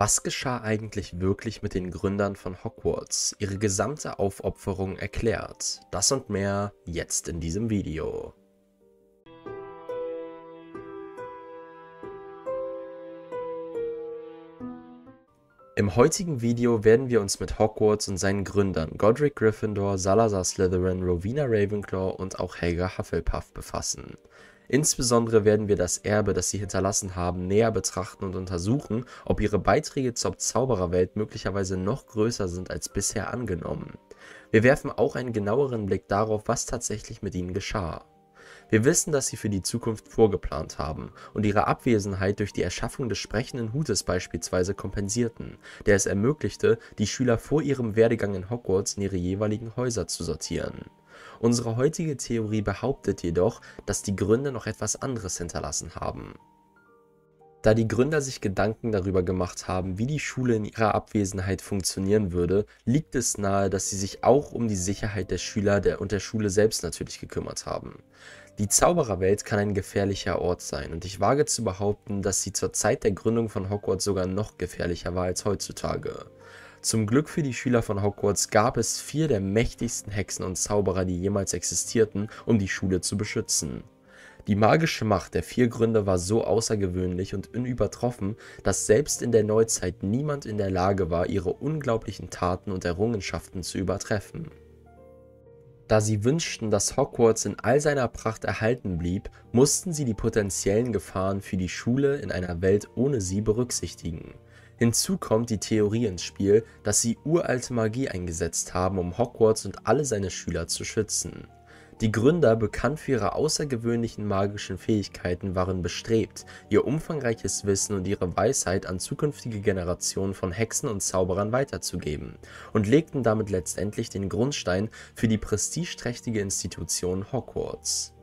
Was geschah eigentlich wirklich mit den Gründern von Hogwarts? Ihre gesamte Aufopferung erklärt. Das und mehr jetzt in diesem Video. Im heutigen Video werden wir uns mit Hogwarts und seinen Gründern Godric Gryffindor, Salazar Slytherin, Rowena Ravenclaw und auch Helga Hufflepuff befassen. Insbesondere werden wir das Erbe, das sie hinterlassen haben, näher betrachten und untersuchen, ob ihre Beiträge zur Zaubererwelt möglicherweise noch größer sind als bisher angenommen. Wir werfen auch einen genaueren Blick darauf, was tatsächlich mit ihnen geschah. Wir wissen, dass sie für die Zukunft vorgeplant haben und ihre Abwesenheit durch die Erschaffung des sprechenden Hutes beispielsweise kompensierten, der es ermöglichte, die Schüler vor ihrem Werdegang in Hogwarts in ihre jeweiligen Häuser zu sortieren. Unsere heutige Theorie behauptet jedoch, dass die Gründer noch etwas anderes hinterlassen haben. Da die Gründer sich Gedanken darüber gemacht haben, wie die Schule in ihrer Abwesenheit funktionieren würde, liegt es nahe, dass sie sich auch um die Sicherheit der Schüler der und der Schule selbst natürlich gekümmert haben. Die Zaubererwelt kann ein gefährlicher Ort sein und ich wage zu behaupten, dass sie zur Zeit der Gründung von Hogwarts sogar noch gefährlicher war als heutzutage. Zum Glück für die Schüler von Hogwarts gab es vier der mächtigsten Hexen und Zauberer, die jemals existierten, um die Schule zu beschützen. Die magische Macht der vier Gründe war so außergewöhnlich und unübertroffen, dass selbst in der Neuzeit niemand in der Lage war, ihre unglaublichen Taten und Errungenschaften zu übertreffen. Da sie wünschten, dass Hogwarts in all seiner Pracht erhalten blieb, mussten sie die potenziellen Gefahren für die Schule in einer Welt ohne sie berücksichtigen. Hinzu kommt die Theorie ins Spiel, dass sie uralte Magie eingesetzt haben, um Hogwarts und alle seine Schüler zu schützen. Die Gründer, bekannt für ihre außergewöhnlichen magischen Fähigkeiten, waren bestrebt, ihr umfangreiches Wissen und ihre Weisheit an zukünftige Generationen von Hexen und Zauberern weiterzugeben und legten damit letztendlich den Grundstein für die prestigeträchtige Institution Hogwarts.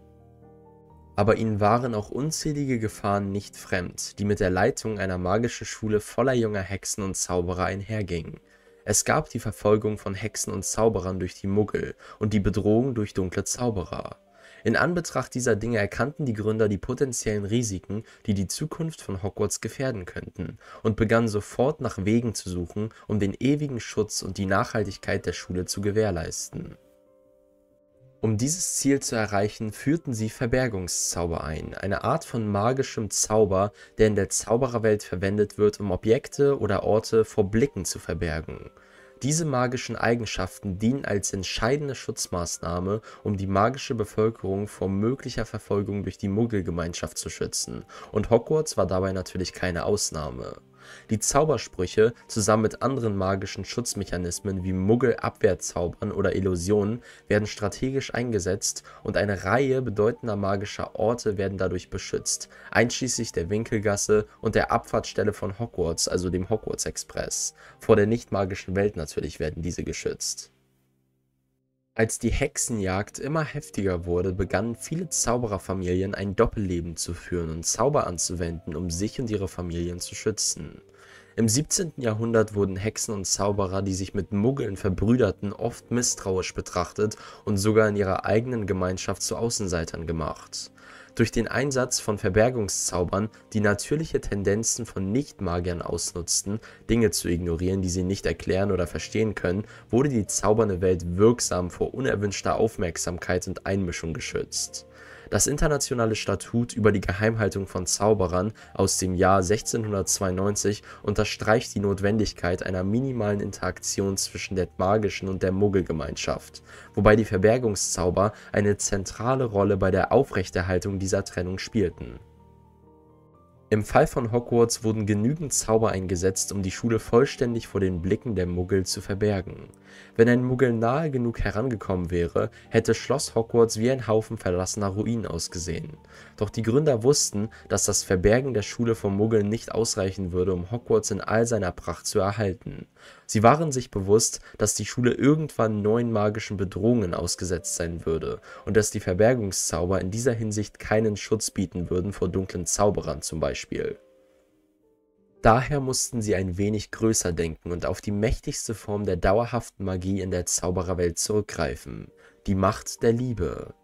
Aber ihnen waren auch unzählige Gefahren nicht fremd, die mit der Leitung einer magischen Schule voller junger Hexen und Zauberer einhergingen. Es gab die Verfolgung von Hexen und Zauberern durch die Muggel und die Bedrohung durch dunkle Zauberer. In Anbetracht dieser Dinge erkannten die Gründer die potenziellen Risiken, die die Zukunft von Hogwarts gefährden könnten, und begannen sofort nach Wegen zu suchen, um den ewigen Schutz und die Nachhaltigkeit der Schule zu gewährleisten. Um dieses Ziel zu erreichen, führten sie Verbergungszauber ein, eine Art von magischem Zauber, der in der Zaubererwelt verwendet wird, um Objekte oder Orte vor Blicken zu verbergen. Diese magischen Eigenschaften dienen als entscheidende Schutzmaßnahme, um die magische Bevölkerung vor möglicher Verfolgung durch die Muggelgemeinschaft zu schützen, und Hogwarts war dabei natürlich keine Ausnahme die Zaubersprüche zusammen mit anderen magischen Schutzmechanismen wie Muggelabwehrzaubern oder Illusionen werden strategisch eingesetzt und eine Reihe bedeutender magischer Orte werden dadurch beschützt, einschließlich der Winkelgasse und der Abfahrtsstelle von Hogwarts, also dem Hogwarts Express. Vor der nicht magischen Welt natürlich werden diese geschützt. Als die Hexenjagd immer heftiger wurde, begannen viele Zaubererfamilien ein Doppelleben zu führen und Zauber anzuwenden, um sich und ihre Familien zu schützen. Im 17. Jahrhundert wurden Hexen und Zauberer, die sich mit Muggeln verbrüderten, oft misstrauisch betrachtet und sogar in ihrer eigenen Gemeinschaft zu Außenseitern gemacht durch den Einsatz von Verbergungszaubern die natürliche Tendenzen von Nicht-Magiern ausnutzten, Dinge zu ignorieren, die sie nicht erklären oder verstehen können, wurde die zaubernde Welt wirksam vor unerwünschter Aufmerksamkeit und Einmischung geschützt. Das internationale Statut über die Geheimhaltung von Zauberern aus dem Jahr 1692 unterstreicht die Notwendigkeit einer minimalen Interaktion zwischen der magischen und der Muggelgemeinschaft, wobei die Verbergungszauber eine zentrale Rolle bei der Aufrechterhaltung dieser Trennung spielten. Im Fall von Hogwarts wurden genügend Zauber eingesetzt, um die Schule vollständig vor den Blicken der Muggel zu verbergen. Wenn ein Muggel nahe genug herangekommen wäre, hätte Schloss Hogwarts wie ein Haufen verlassener Ruinen ausgesehen. Doch die Gründer wussten, dass das Verbergen der Schule vor Muggeln nicht ausreichen würde, um Hogwarts in all seiner Pracht zu erhalten. Sie waren sich bewusst, dass die Schule irgendwann neuen magischen Bedrohungen ausgesetzt sein würde und dass die Verbergungszauber in dieser Hinsicht keinen Schutz bieten würden vor dunklen Zauberern zum Beispiel. Daher mussten sie ein wenig größer denken und auf die mächtigste Form der dauerhaften Magie in der Zaubererwelt zurückgreifen, die Macht der Liebe.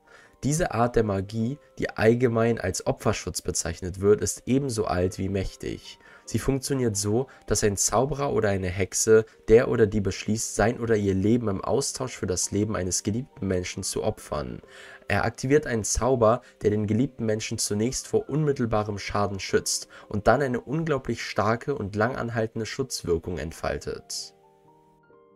Diese Art der Magie, die allgemein als Opferschutz bezeichnet wird, ist ebenso alt wie mächtig Sie funktioniert so, dass ein Zauberer oder eine Hexe, der oder die beschließt, sein oder ihr Leben im Austausch für das Leben eines geliebten Menschen zu opfern. Er aktiviert einen Zauber, der den geliebten Menschen zunächst vor unmittelbarem Schaden schützt und dann eine unglaublich starke und langanhaltende Schutzwirkung entfaltet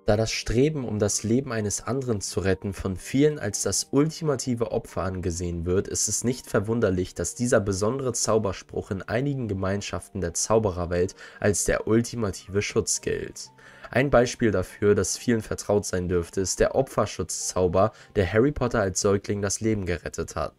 da das Streben, um das Leben eines anderen zu retten, von vielen als das ultimative Opfer angesehen wird, ist es nicht verwunderlich, dass dieser besondere Zauberspruch in einigen Gemeinschaften der Zaubererwelt als der ultimative Schutz gilt. Ein Beispiel dafür, das vielen vertraut sein dürfte, ist der Opferschutzzauber, der Harry Potter als Säugling das Leben gerettet hat.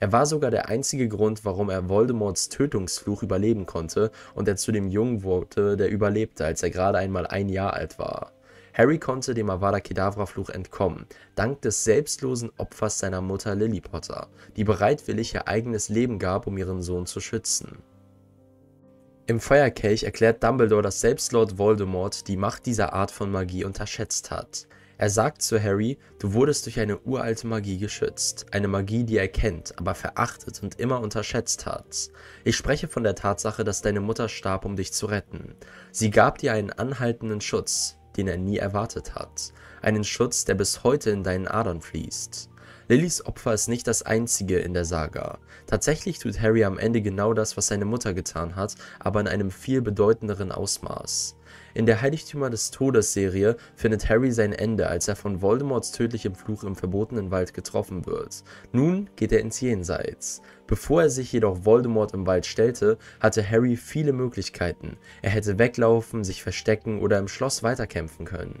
Er war sogar der einzige Grund, warum er Voldemorts Tötungsfluch überleben konnte und er zu dem Jungen wurde, der überlebte, als er gerade einmal ein Jahr alt war. Harry konnte dem Avada Kedavra-Fluch entkommen, dank des selbstlosen Opfers seiner Mutter Lily Potter, die bereitwillig ihr eigenes Leben gab, um ihren Sohn zu schützen. Im Feuerkelch erklärt Dumbledore, dass selbst Lord Voldemort die Macht dieser Art von Magie unterschätzt hat. Er sagt zu Harry, du wurdest durch eine uralte Magie geschützt, eine Magie, die er kennt, aber verachtet und immer unterschätzt hat. Ich spreche von der Tatsache, dass deine Mutter starb, um dich zu retten. Sie gab dir einen anhaltenden Schutz, den er nie erwartet hat, einen Schutz, der bis heute in deinen Adern fließt. Lillys Opfer ist nicht das einzige in der Saga. Tatsächlich tut Harry am Ende genau das, was seine Mutter getan hat, aber in einem viel bedeutenderen Ausmaß. In der Heiligtümer des Todes-Serie findet Harry sein Ende, als er von Voldemorts tödlichem Fluch im verbotenen Wald getroffen wird. Nun geht er ins Jenseits. Bevor er sich jedoch Voldemort im Wald stellte, hatte Harry viele Möglichkeiten. Er hätte weglaufen, sich verstecken oder im Schloss weiterkämpfen können.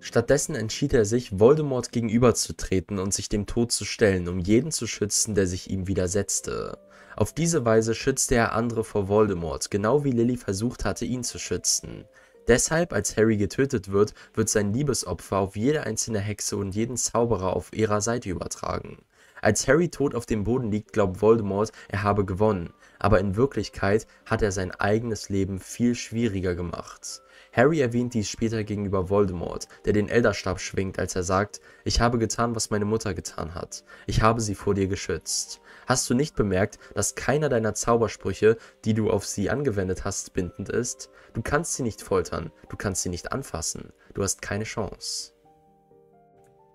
Stattdessen entschied er sich, Voldemort gegenüberzutreten und sich dem Tod zu stellen, um jeden zu schützen, der sich ihm widersetzte. Auf diese Weise schützte er andere vor Voldemort, genau wie Lily versucht hatte, ihn zu schützen. Deshalb, als Harry getötet wird, wird sein Liebesopfer auf jede einzelne Hexe und jeden Zauberer auf ihrer Seite übertragen. Als Harry tot auf dem Boden liegt, glaubt Voldemort, er habe gewonnen, aber in Wirklichkeit hat er sein eigenes Leben viel schwieriger gemacht. Harry erwähnt dies später gegenüber Voldemort, der den Elderstab schwingt, als er sagt, ich habe getan, was meine Mutter getan hat, ich habe sie vor dir geschützt. Hast du nicht bemerkt, dass keiner deiner Zaubersprüche, die du auf sie angewendet hast, bindend ist? Du kannst sie nicht foltern, du kannst sie nicht anfassen, du hast keine Chance.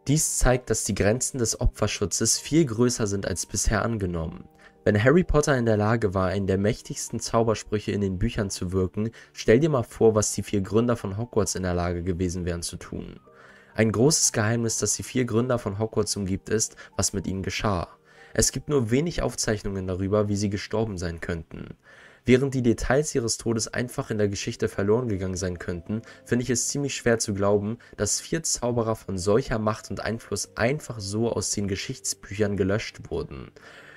Dies zeigt, dass die Grenzen des Opferschutzes viel größer sind als bisher angenommen. Wenn Harry Potter in der Lage war, einen der mächtigsten Zaubersprüche in den Büchern zu wirken, stell dir mal vor, was die vier Gründer von Hogwarts in der Lage gewesen wären zu tun. Ein großes Geheimnis, das die vier Gründer von Hogwarts umgibt, ist, was mit ihnen geschah. Es gibt nur wenig Aufzeichnungen darüber, wie sie gestorben sein könnten. Während die Details ihres Todes einfach in der Geschichte verloren gegangen sein könnten, finde ich es ziemlich schwer zu glauben, dass vier Zauberer von solcher Macht und Einfluss einfach so aus den Geschichtsbüchern gelöscht wurden.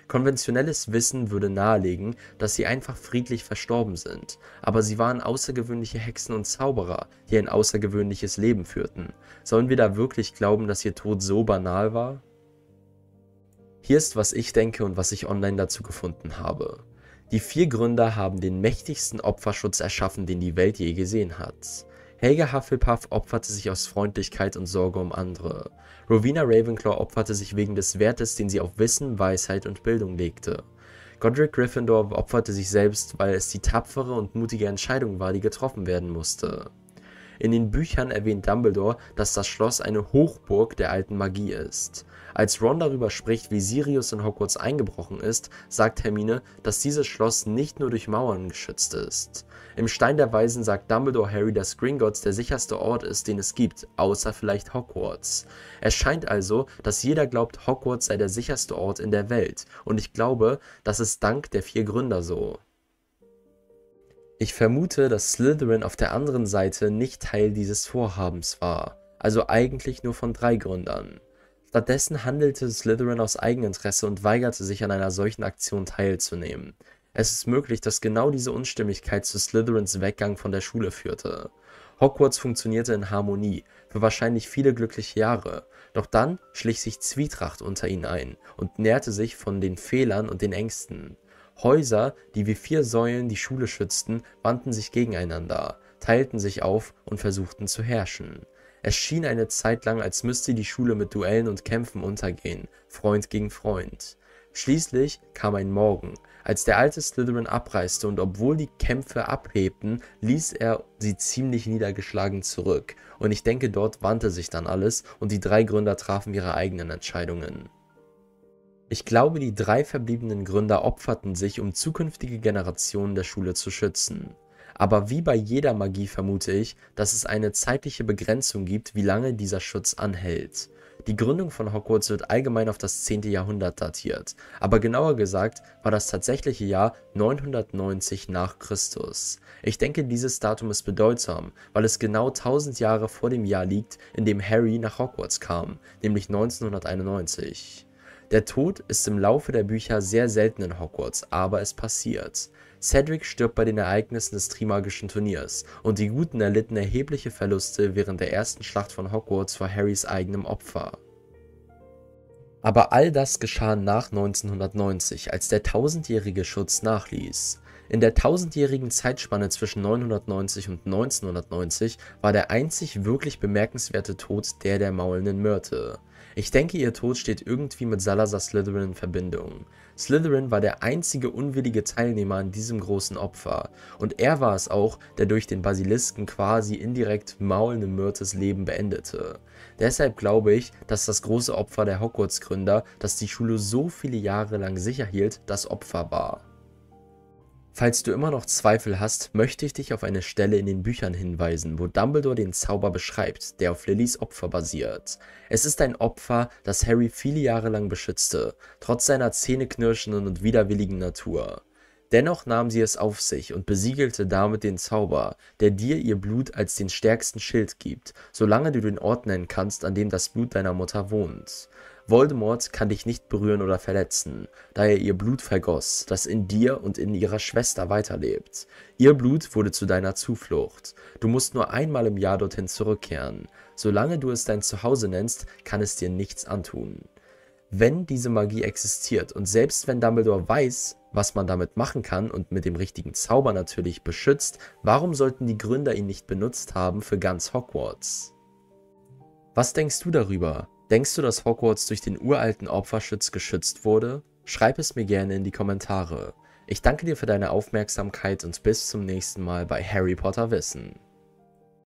Konventionelles Wissen würde nahelegen, dass sie einfach friedlich verstorben sind, aber sie waren außergewöhnliche Hexen und Zauberer, die ein außergewöhnliches Leben führten. Sollen wir da wirklich glauben, dass ihr Tod so banal war? Hier ist, was ich denke und was ich online dazu gefunden habe. Die vier Gründer haben den mächtigsten Opferschutz erschaffen, den die Welt je gesehen hat. Helga Hufflepuff opferte sich aus Freundlichkeit und Sorge um andere. Rowena Ravenclaw opferte sich wegen des Wertes, den sie auf Wissen, Weisheit und Bildung legte. Godric Gryffindor opferte sich selbst, weil es die tapfere und mutige Entscheidung war, die getroffen werden musste. In den Büchern erwähnt Dumbledore, dass das Schloss eine Hochburg der alten Magie ist. Als Ron darüber spricht, wie Sirius in Hogwarts eingebrochen ist, sagt Hermine, dass dieses Schloss nicht nur durch Mauern geschützt ist. Im Stein der Weisen sagt Dumbledore Harry, dass Gringotts der sicherste Ort ist, den es gibt, außer vielleicht Hogwarts. Es scheint also, dass jeder glaubt, Hogwarts sei der sicherste Ort in der Welt, und ich glaube, das ist dank der vier Gründer so. Ich vermute, dass Slytherin auf der anderen Seite nicht Teil dieses Vorhabens war, also eigentlich nur von drei Gründern. Stattdessen handelte Slytherin aus Eigeninteresse und weigerte sich an einer solchen Aktion teilzunehmen. Es ist möglich, dass genau diese Unstimmigkeit zu Slytherins Weggang von der Schule führte. Hogwarts funktionierte in Harmonie, für wahrscheinlich viele glückliche Jahre, doch dann schlich sich Zwietracht unter ihnen ein und nährte sich von den Fehlern und den Ängsten. Häuser, die wie vier Säulen die Schule schützten, wandten sich gegeneinander teilten sich auf und versuchten zu herrschen. Es schien eine Zeit lang, als müsste die Schule mit Duellen und Kämpfen untergehen, Freund gegen Freund. Schließlich kam ein Morgen, als der alte Slytherin abreiste und obwohl die Kämpfe abhebten, ließ er sie ziemlich niedergeschlagen zurück. Und ich denke, dort wandte sich dann alles und die drei Gründer trafen ihre eigenen Entscheidungen. Ich glaube, die drei verbliebenen Gründer opferten sich, um zukünftige Generationen der Schule zu schützen. Aber wie bei jeder Magie vermute ich, dass es eine zeitliche Begrenzung gibt, wie lange dieser Schutz anhält. Die Gründung von Hogwarts wird allgemein auf das 10. Jahrhundert datiert, aber genauer gesagt war das tatsächliche Jahr 990 nach Christus. Ich denke, dieses Datum ist bedeutsam, weil es genau 1000 Jahre vor dem Jahr liegt, in dem Harry nach Hogwarts kam, nämlich 1991. Der Tod ist im Laufe der Bücher sehr selten in Hogwarts, aber es passiert. Cedric stirbt bei den Ereignissen des Trimagischen Turniers und die Guten erlitten erhebliche Verluste während der ersten Schlacht von Hogwarts vor Harrys eigenem Opfer. Aber all das geschah nach 1990, als der tausendjährige Schutz nachließ. In der tausendjährigen Zeitspanne zwischen 990 und 1990 war der einzig wirklich bemerkenswerte Tod der der maulenden Myrte. Ich denke, ihr Tod steht irgendwie mit Salazar Slytherin in Verbindung. Slytherin war der einzige unwillige Teilnehmer an diesem großen Opfer, und er war es auch, der durch den Basilisken quasi indirekt maulende Myrtes Leben beendete. Deshalb glaube ich, dass das große Opfer der Hogwarts-Gründer, das die Schule so viele Jahre lang sicher hielt, das Opfer war. Falls du immer noch Zweifel hast, möchte ich dich auf eine Stelle in den Büchern hinweisen, wo Dumbledore den Zauber beschreibt, der auf Lillys Opfer basiert. Es ist ein Opfer, das Harry viele Jahre lang beschützte, trotz seiner zähneknirschenden und widerwilligen Natur. Dennoch nahm sie es auf sich und besiegelte damit den Zauber, der dir ihr Blut als den stärksten Schild gibt, solange du den Ort nennen kannst, an dem das Blut deiner Mutter wohnt. Voldemort kann dich nicht berühren oder verletzen, da er ihr Blut vergoss, das in dir und in ihrer Schwester weiterlebt. Ihr Blut wurde zu deiner Zuflucht. Du musst nur einmal im Jahr dorthin zurückkehren. Solange du es dein Zuhause nennst, kann es dir nichts antun. Wenn diese Magie existiert und selbst wenn Dumbledore weiß, was man damit machen kann und mit dem richtigen Zauber natürlich beschützt, warum sollten die Gründer ihn nicht benutzt haben für ganz Hogwarts? Was denkst du darüber? Denkst du, dass Hogwarts durch den uralten Opferschütz geschützt wurde? Schreib es mir gerne in die Kommentare. Ich danke dir für deine Aufmerksamkeit und bis zum nächsten Mal bei Harry Potter Wissen.